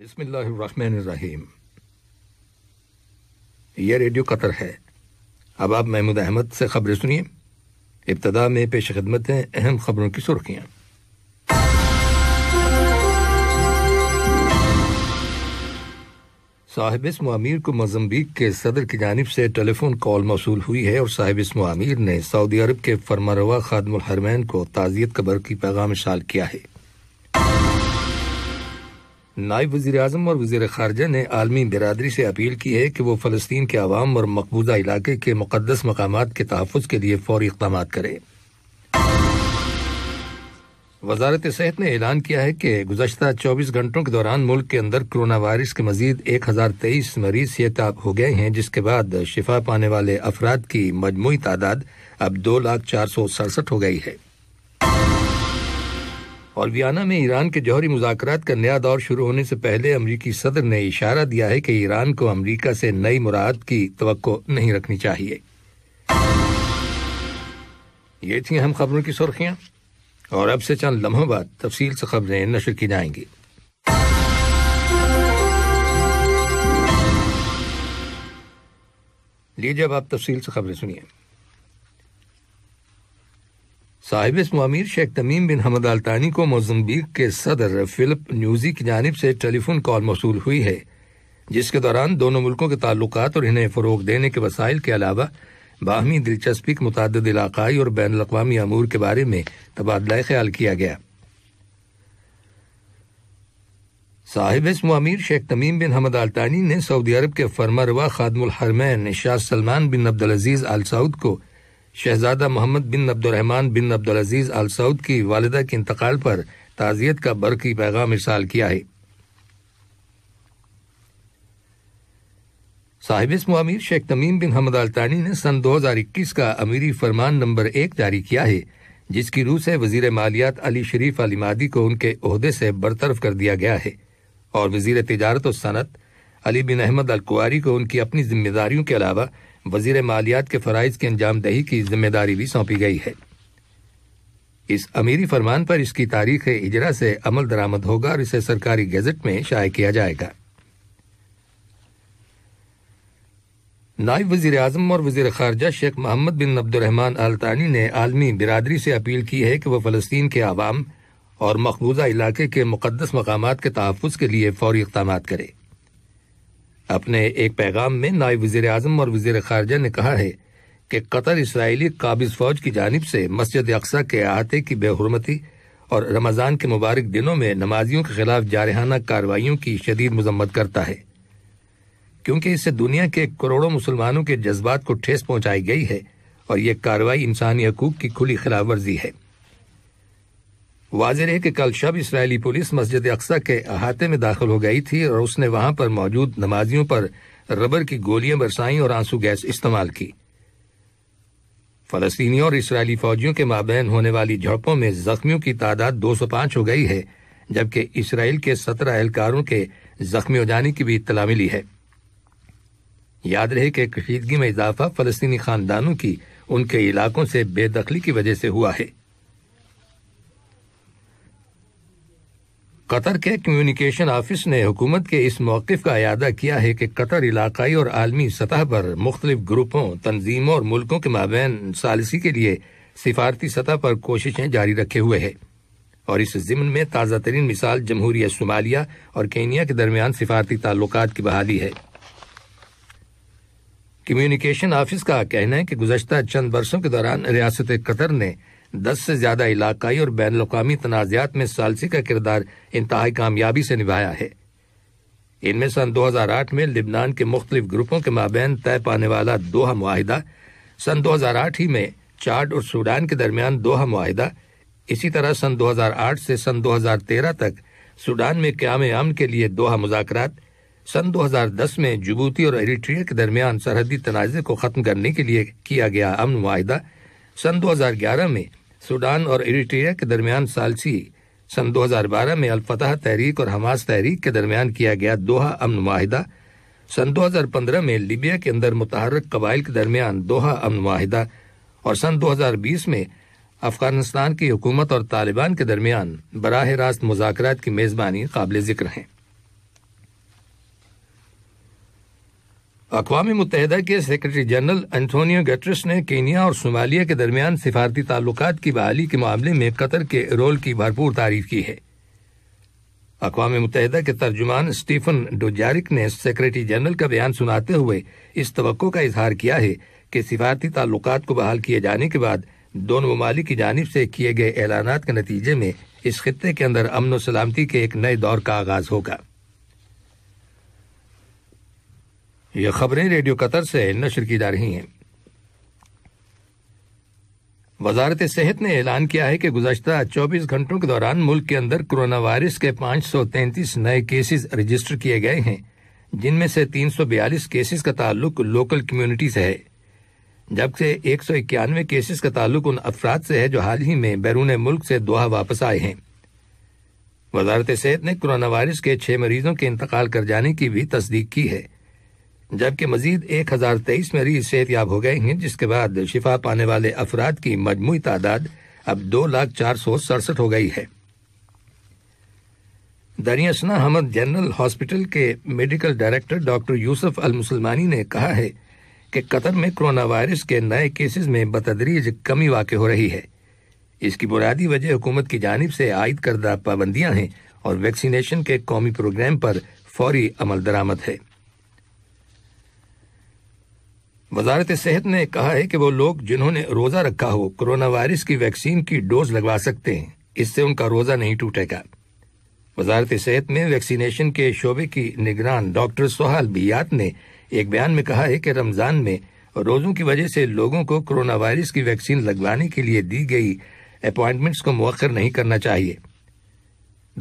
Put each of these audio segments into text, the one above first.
बिस्मिल्लाहिर्रहमानिर्रहीम ये radio Qatar है अब आप महमूद अहमद से खबरें सुनिए इब्तदा में पेश खदमत हैं अहम खबरों की सुर्खियाँ साहिब इस मामीर को मजम्बीक के सदर की जानब से टेलीफोन कॉल मौसूल हुई है और साहिब इस मामीर ने सऊदी अरब के फरमारवा खादमुल हरमैन को ताज़ियत कबर की पैगाम शाल किया है नायब वजीर अजम और वजीर खारजा ने आलमी बरदरी से अपील की है कि वो फलस्तीन के आवाम और मकबूजा इलाके के मुकदस मकाम के तहफ़ के लिए फौरी इकदाम करें वजारत सेहत ने ऐलान किया है कि गुजशत चौबीस घंटों के दौरान मुल्क के अंदर कोरोना वायरस के मजीद एक हज़ार तेईस मरीज सेहताब हो गए हैं जिसके बाद शिफा पाने वाले अफराद की मजमू तादाद अब दो लाख चार सौ सड़सठ हो गई है और वियना में ईरान के जौहरी मुजाकर का नया दौर शुरू होने से पहले अमरीकी सदर ने इशारा दिया है कि ईरान को अमरीका से नई मुराद की तो नहीं रखनी चाहिए ये थी अहम खबरों की सुर्खियां और अब से चंद लम्हों बाद तफसील से खबरें नशर की जाएंगी लीजिए अब आप तफसील से खबरें सुनिए साहिब इसमो अमीर शेख तमीम बिन हमद अल्तानी को मोजम्बीक के सदर फिलिप न्यूजी की जानब से टेलीफोन कॉल मौसू हुई है जिसके दौरान दोनों मुल्कों के ताल्लुक और इन्हें फ़रोग देने के वसाइल के अलावा बाहमी दिलचस्पी के मुतद इलाकाई और बैन अवी अमूर के बारे में तबादला ख्याल किया गया साहिब इसमो अमीर शेख तमीम बिन हमद अल्तानी ने सऊदी अरब के फरमरवा खादम हरमैन शाह सलमान बिन अब्दुल अजीज़ अल सऊद को शहजादा मोहम्मद बिन अब्दुलरहमान बिन अब्दुलजीज़ आल सऊद की वालदा के इंतकाल पर ताज़ियत का बरकी पैगाम इरसाल किया है साहिब अमीर शेख तमीम बिन हमद अलतानी ने सन दो हजार इक्कीस का अमीरी फरमान नंबर एक जारी किया है जिसकी रूस से वजीर मालियात अली शरीफ अली मादी को उनके अहदे से बरतरफ कर दिया गया है और वजीर तजारत और सनत अली बिन अहमद अलकुआरी को उनकी अपनी जिम्मेदारियों के अलावा वजीर मालियात के फ़रज़ की अंजामदेही की जिम्मेदारी भी सौंपी गई है इस अमीरी फरमान पर इसकी तारीख इजरा से अमल दरामद होगा और इसे सरकारी गजट में शाये किया जाएगा नायब वजीर अजम और वजीर खारजा शेख मोहम्मद बिन अब्दुलरहमान अलतानी ने आलमी बिरादरी से अपील की है कि वह फ़लस्तीन के आवाम और मकबूजा इलाके के मुकदस मकाम के तहफ़ के लिए फौरी इकदाम करे अपने एक पैगाम में नायब वजीर अजम और वजीर खारजा ने कहा है कि कतर इसराइली काबिज फौज की जानब से मस्जिद अक्सा के अहाते की बेहरमती और रमज़ान के मुबारक दिनों में नमाजियों के खिलाफ जारहाना कार्रवाई की शदीद मजम्मत करता है क्योंकि इससे दुनिया के करोड़ों मुसलमानों के जज्बात को ठेस पहुंचाई गई है और यह कार्रवाई इंसानी हकूक की खुली खिलाफ वर्जी है वाजर है कि कल शब इसराइली पुलिस मस्जिद अक्सा के अहाते में दाखिल हो गई थी और उसने वहां पर मौजूद नमाजियों पर रबर की गोलियां बरसाई और आंसू गैस इस्तेमाल की फलस्तीनियों और इसराइली फौजियों के माबेन होने वाली झड़पों में जख्मियों की तादाद दो सौ पांच हो गई है जबकि इसराइल के सत्रह एहलकारों के जख्मी हो जाने की भी इतला मिली है याद रहे कि कशीदगी में इजाफा फलस्तीनी खानदानों की उनके इलाकों से बेदखली की वजह से हुआ है कतर के कम्युनिकेशन ऑफिस ने हुकूमत के इस मौक़ का अदा किया है कि कतर इलाकई और आलमी सतह पर मुख्तलिफ ग्रुपों तनजीमों और मुल्कों के माबेन सालसी के लिए सिफारती सतह पर कोशिशें जारी रखे हुए है और इस ज़िमन में ताज़ा तरीन मिसाल जमहूरियत शुमालिया और केनिया के दरमियान सिफारती ताल्लुक की बहाली है कम्युनिकेशन ऑफिस का कहना है कि गुजशत चंद बरसों के दौरान रियासत कतर ने दस से ज्यादा इलाकाई और बैन अवी तनाज़ात में सालसी का किरदार इंतहाई कामयाबी से निभाया है इनमें सन 2008 में लिबनान के मुख्तलिफ ग्रुपों के माबेन तय पाने वाला दोहा माहिदा सन 2008 ही में चार्ट और सूडान के दरमियान दोहा माहिदा इसी तरह सन 2008 से सन 2013 तक सूडान में क्याम अमन के लिए दोहा मुजाकर सन 2010 में जबूती और एरिट्रिया के दरमियान सरहदी तनाज़े को ख़त्म करने के लिए किया गया अमन माहिदा सन 2011 में सूडान और इरिट्रिया के दरमियान सालसी सन 2012 में अलफतह तहरीक और हमास तहरीक के दरमियान किया गया दोहा अमन माहिदा सन 2015 में लीबिया के अंदर मुतहरक कबाइल के दरमियान दोहा अमन माहिदा और सन 2020 में अफगानिस्तान की हुकूमत और तालिबान के दरमियान बरह रास्त मुजाकर की मेज़बानी काबिल ज़िक्र हैं अकवा मुतहदा के सेक्रेटरी जनरल एंथोनियो गटरस ने केनिया और सोमालिया के दरमियान सिफारती ताल्लुक की बहाली के मामले में कतर के रोल की भरपूर तारीफ की है अकवा मुतहदा के तर्जुमान स्टीफन डोजारिक ने सेक्रेटरी जनरल का बयान सुनाते हुए इस तो का इजहार किया है कि सिफारती ताल्लुक को बहाल किए जाने के बाद दोनों ममालिक की जानब से किए गए ऐलान के नतीजे में इस खत्े के अंदर अमन व सलामती के एक नए दौर का आगाज होगा ये खबरें रेडियो कतर से नशर की जा रही हैं वजारत सेहत ने ऐलान किया है कि गुजशत 24 घंटों के दौरान मुल्क के अंदर कोरोना वायरस के 533 नए केसेस रजिस्टर किए गए हैं जिनमें से 342 केसेस का ताल्लुक लोकल कम्युनिटी से है जबकि एक सौ इक्यानवे केसेस का ताल्लुक उन अफराद से है जो हाल ही में बैरून मुल्क से दोहा वापस आए हैं वजारत सेहत ने कोरोना वायरस के छह मरीजों के इंतकाल कर जाने की भी तस्दीक की है जबकि मजीद एक हजार तेईस मरीज सेहत याब हो गए हैं जिसके बाद शिफा पाने वाले अफराद की मजमू तादाद अब दो लाख चार सौ सड़सठ हो गई है दरियासना हमद जनरल हॉस्पिटल के medical director doctor Yusuf Al Musalmani ने कहा है कि कतर में कोरोना वायरस के नए केसेस में बतदरीज कमी वाक़ हो रही है इसकी बुनियादी वजह हुकूमत की जानब से आयद करदा पाबंदियां हैं और वैक्सीनेशन के कौमी प्रोग्राम पर फौरी अमल दरामद है वजारत सेहत ने कहा है कि वो लोग जिन्होंने रोजा रखा हो कोरोना वायरस की वैक्सीन की डोज लगवा सकते हैं इससे उनका रोजा नहीं टूटेगा वजारत सेहत में वैक्सीनेशन के शोबे की निगरान डॉक्टर सोहाल बियात ने एक बयान में कहा है कि रमजान में रोजों की वजह से लोगों को कोरोना वायरस की वैक्सीन लगवाने के लिए दी गई अपॉइंटमेंट्स को मौखर नहीं करना चाहिए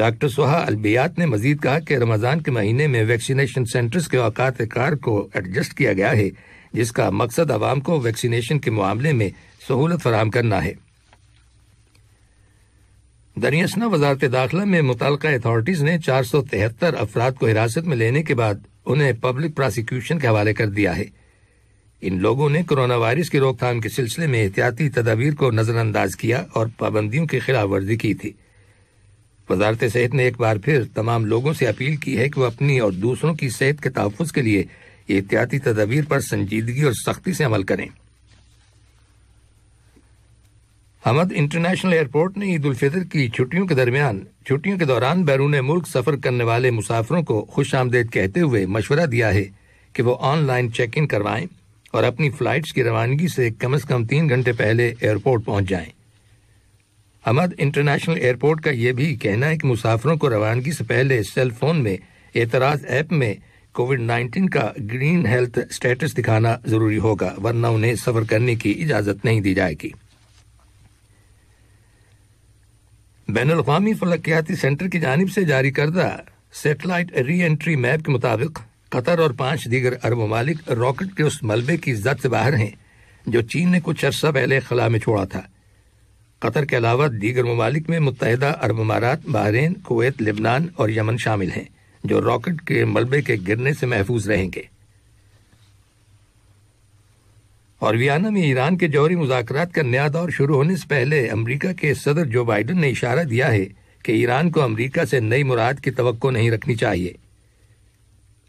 डॉक्टर सुहा अलबियात ने मजीद कहा कि रमजान के महीने में वैक्सीनेशन सेंटर्स के औकात कार को एडजस्ट किया गया है जिसका मकसद अवाम को वैक्सीनेशन के मामले में सहूलत फराम करना है दरियासना वजारत दाखिला में मुतल अथॉरटीज़ ने चार सौ तिहत्तर अफराद को हिरासत में लेने के बाद उन्हें पब्लिक प्रोसिक्यूशन के हवाले कर दिया है इन लोगों ने कोरोना वायरस की रोकथाम के सिलसिले में एहतियाती तदाबीर को नजरअंदाज किया और पाबंदियों की खिलाफ वर्जी की थी वजारत सेहत ने एक बार फिर तमाम लोगों से अपील की है कि वह अपनी और दूसरों की सेहत के तहफ़ के लिए एहतियाती तदाबीर पर संजीदगी और सख्ती से अमल करें हमद इंटरनेशनल एयरपोर्ट ने ईद उलफितर की छुट्टियों के दरमियान छुट्टियों के दौरान बैरून मुल्क सफर करने वाले मुसाफिरों को खुश आमदेद कहते हुए मशवरा दिया है कि वो ऑनलाइन चेक इन करवाएं और अपनी फ्लाइट्स की रवानगी से कम अज कम तीन घंटे पहले एयरपोर्ट पहुंच जाएं। हमद इंटरनेशनल एयरपोर्ट का यह भी कहना है कि मुसाफिरों को रवानगी से पहले सेल फोन में एतराज ऐप में कोविड 19 का ग्रीन हेल्थ स्टेटस दिखाना जरूरी होगा वरना उन्हें सफर करने की इजाजत नहीं दी जाएगी बैन अवी फलकियाती सेंटर की जानब से जारी करदा सेटेलाइट री एंट्री मैप के मुताबिक कतर और पांच दीगर अरब ममालिक रॉकेट के उस मलबे की जद से बाहर हैं जो चीन ने कुछ अरसा पहले खला में छोड़ा था कतर के अलावा दीगर ममालिक में मुतहदा अरब अमारात बहरीन कुवैत लेबनान और यमन शामिल हैं जो रॉकेट के मलबे के गिरने से महफूज रहेंगे और वियना में ईरान के जौहरी मुजाकर का नया दौर शुरू होने से पहले अमरीका के सदर जो बाइडन ने इशारा दिया है कि ईरान को अमरीका से नई मुराद की तो नहीं रखनी चाहिए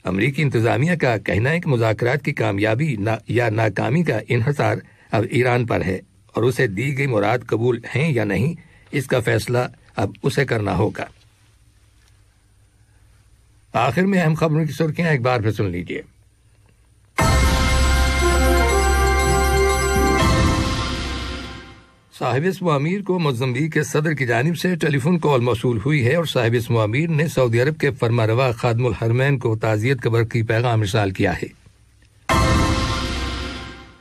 अमरीकी इंतजामिया का कहना है कि मुजाकर की कामयाबी ना, या नाकामी का इहसार अब ईरान पर है और उसे दी गई मुराद कबूल हैं या नहीं इसका फैसला अब उसे करना होगा आखिर में अहम खबरों की सुर्खियां एक बार फिर सुन लीजिए साहिब इसम अमीर को मोजम्बीक के सदर की जानब से टेलीफोन कॉल मौसू हुई है और साहिब इसम अमीर ने सऊदी अरब के रवा खादम हरमैन को ताज़ियत कबर की पैगाम इरसाल किया है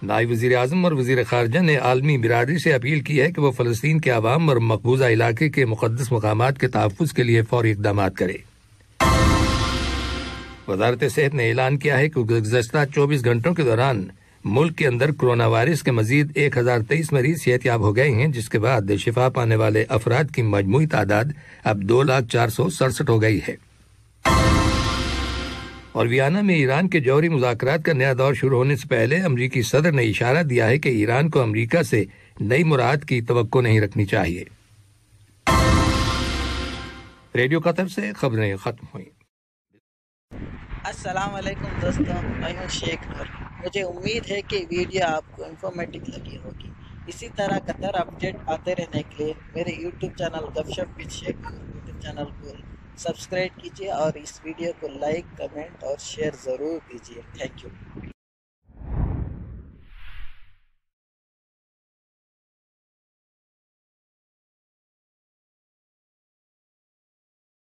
नायब वजी अजम और वजीर खारजा ने आलमी बिरादरी से अपील की है कि वह फलस्तीन के आवाम और मकबूजा इलाके के मुकदस मकाम के तहफ़ के लिए फौरी इकदाम करे वजारत सेहत ने ऐलान किया है कि गुजशत 24 घंटों के दौरान मुल्क के अंदर कोरोना वायरस के मजीद एक हजार तेईस मरीज सेहतियाब हो गए हैं जिसके बाद शिफा पाने वाले अफराद की मजमू तादाद अब दो लाख चार सौ सड़सठ हो गई है और वियना में ईरान के जौहरी मुजाकर का नया दौर शुरू होने से पहले अमरीकी सदर ने इशारा दिया है कि ईरान को अमरीका से नई मुराद की तो नहीं रखनी चाहिए रेडियो कतर से खबरें खत्म हुई अस्सलाम वालेकुम दोस्तों मैं हूँ शेख नूर मुझे उम्मीद है कि वीडियो आपको इन्फॉर्मेटिव लगी होगी इसी तरह कतर अपडेट आते रहने के लिए मेरे YouTube channel Gupshup with Sheikh YouTube channel को सब्सक्राइब कीजिए और इस वीडियो को लाइक कमेंट और शेयर ज़रूर कीजिए थैंक यू